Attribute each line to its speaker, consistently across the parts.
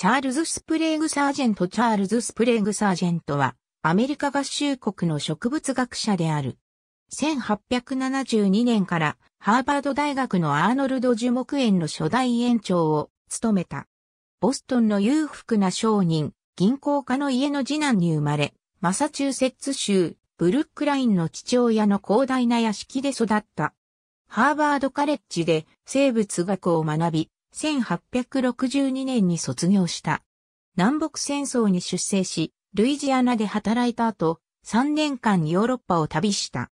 Speaker 1: チャールズ・スプレーグ・サージェントチャールズ・スプレーグ・サージェントは、アメリカ合衆国の植物学者である。1872年から、ハーバード大学のアーノルド樹木園の初代園長を務めた。ボストンの裕福な商人、銀行家の家の次男に生まれ、マサチューセッツ州、ブルックラインの父親の広大な屋敷で育った。ハーバードカレッジで生物学を学び、1862年に卒業した。南北戦争に出征し、ルイジアナで働いた後、3年間ヨーロッパを旅した。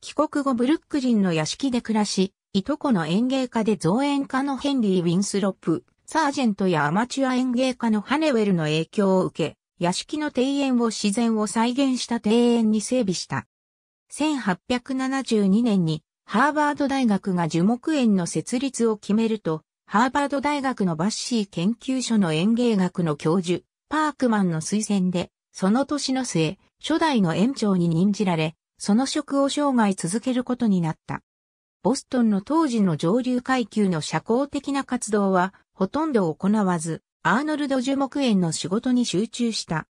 Speaker 1: 帰国後ブルックリンの屋敷で暮らし、いとこの園芸家で造園家のヘンリー・ウィンスロップ、サージェントやアマチュア園芸家のハネウェルの影響を受け、屋敷の庭園を自然を再現した庭園に整備した。1872年にハーバード大学が樹木園の設立を決めると、ハーバード大学のバッシー研究所の園芸学の教授、パークマンの推薦で、その年の末、初代の園長に任じられ、その職を生涯続けることになった。ボストンの当時の上流階級の社交的な活動はほとんど行わず、アーノルド樹木園の仕事に集中した。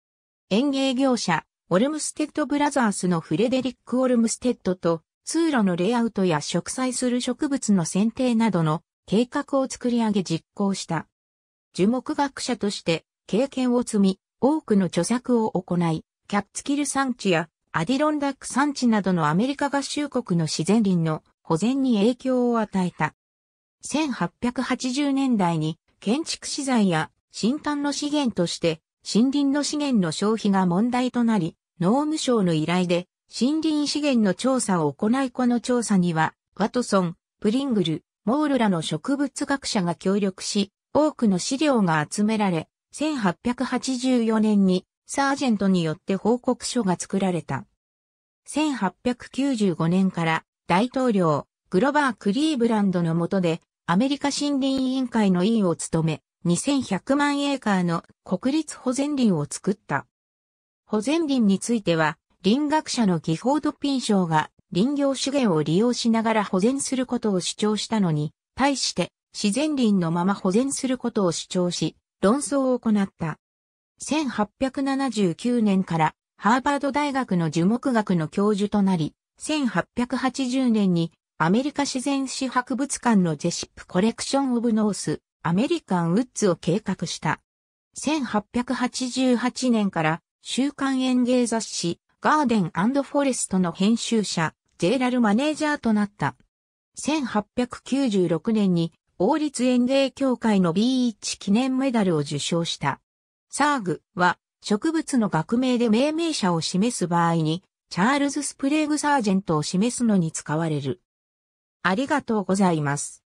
Speaker 1: 園芸業者、オルムステッドブラザースのフレデリック・オルムステッドと、通路のレイアウトや植栽する植物の剪定などの計画を作り上げ実行した。樹木学者として経験を積み、多くの著作を行い、キャッツキル産地やアディロンダック産地などのアメリカ合衆国の自然林の保全に影響を与えた。1880年代に建築資材や新炭の資源として森林の資源の消費が問題となり、農務省の依頼で森林資源の調査を行いこの調査には、ワトソン、プリングル、モールらの植物学者が協力し、多くの資料が集められ、1884年にサージェントによって報告書が作られた。1895年から大統領、グロバー・クリーブランドの下で、アメリカ森林委員会の委員を務め、2100万エーカーの国立保全林を作った。保全林については、林学者のギフォード・ピン賞が林業資源を利用しながら保全することを主張したのに、対して自然林のまま保全することを主張し、論争を行った。1879年からハーバード大学の樹木学の教授となり、1880年にアメリカ自然史博物館のジェシップコレクション・オブ・ノース、アメリカン・ウッズを計画した。1888年から週刊園芸雑誌ガーデンフォレストの編集者、ジェラルマネージャーとなった。1896年に王立園芸協会の B1 記念メダルを受賞した。サーグは植物の学名で命名者を示す場合に、チャールズ・スプレーグ・サージェントを示すのに使われる。ありがとうございます。